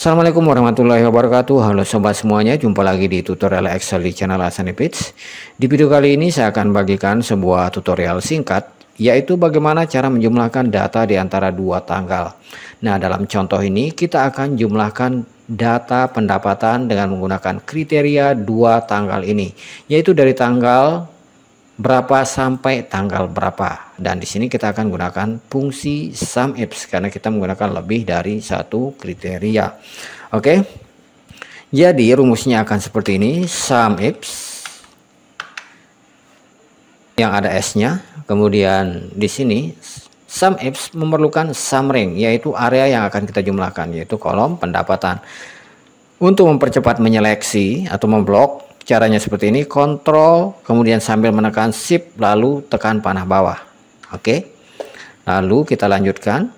Assalamualaikum warahmatullahi wabarakatuh Halo sobat semuanya jumpa lagi di tutorial Excel di channel Asanipits. Di video kali ini saya akan bagikan sebuah tutorial singkat yaitu bagaimana cara menjumlahkan data di antara dua tanggal Nah dalam contoh ini kita akan jumlahkan data pendapatan dengan menggunakan kriteria dua tanggal ini yaitu dari tanggal berapa sampai tanggal berapa. Dan di sini kita akan gunakan fungsi sum ifs karena kita menggunakan lebih dari satu kriteria. Oke. Okay? Jadi rumusnya akan seperti ini, sum ifs yang ada S-nya. Kemudian di sini sum ifs memerlukan sum ring yaitu area yang akan kita jumlahkan yaitu kolom pendapatan. Untuk mempercepat menyeleksi atau memblok caranya seperti ini kontrol kemudian sambil menekan shift lalu tekan panah bawah oke lalu kita lanjutkan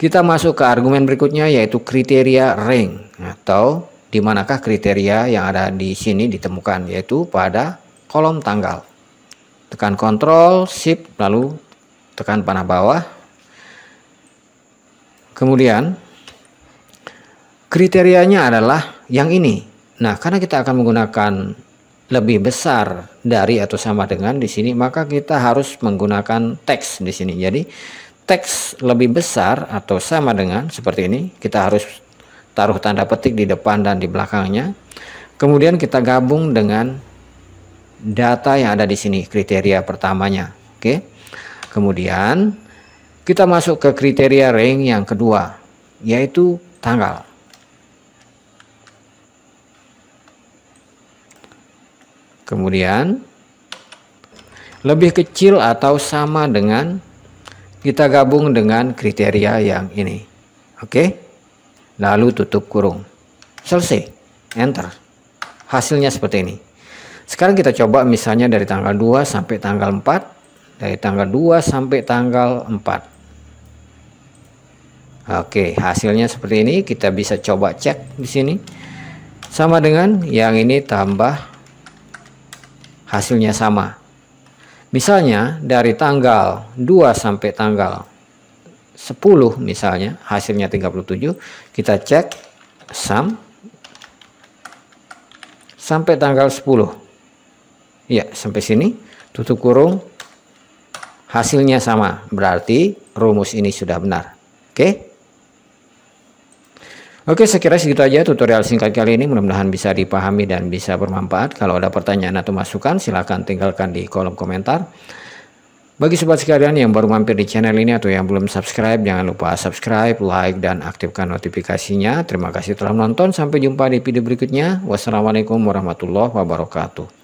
kita masuk ke argumen berikutnya yaitu kriteria ring atau di manakah kriteria yang ada di sini ditemukan yaitu pada kolom tanggal tekan kontrol shift lalu tekan panah bawah kemudian kriterianya adalah yang ini. Nah, karena kita akan menggunakan lebih besar dari atau sama dengan di sini, maka kita harus menggunakan teks di sini. Jadi, teks lebih besar atau sama dengan seperti ini, kita harus taruh tanda petik di depan dan di belakangnya. Kemudian kita gabung dengan data yang ada di sini, kriteria pertamanya. Oke. Kemudian kita masuk ke kriteria range yang kedua, yaitu tanggal. Kemudian lebih kecil atau sama dengan kita gabung dengan kriteria yang ini. Oke. Lalu tutup kurung. Selesai. Enter. Hasilnya seperti ini. Sekarang kita coba misalnya dari tanggal 2 sampai tanggal 4, dari tanggal 2 sampai tanggal 4. Oke, hasilnya seperti ini. Kita bisa coba cek di sini. Sama dengan yang ini tambah hasilnya sama. Misalnya dari tanggal 2 sampai tanggal 10 misalnya hasilnya 37 kita cek sum sampai tanggal 10 ya sampai sini tutup kurung hasilnya sama berarti rumus ini sudah benar oke okay? Oke, sekiranya segitu aja tutorial singkat kali ini. Mudah-mudahan bisa dipahami dan bisa bermanfaat. Kalau ada pertanyaan atau masukan, silahkan tinggalkan di kolom komentar. Bagi sobat sekalian yang baru mampir di channel ini atau yang belum subscribe, jangan lupa subscribe, like, dan aktifkan notifikasinya. Terima kasih telah menonton. Sampai jumpa di video berikutnya. Wassalamualaikum warahmatullahi wabarakatuh.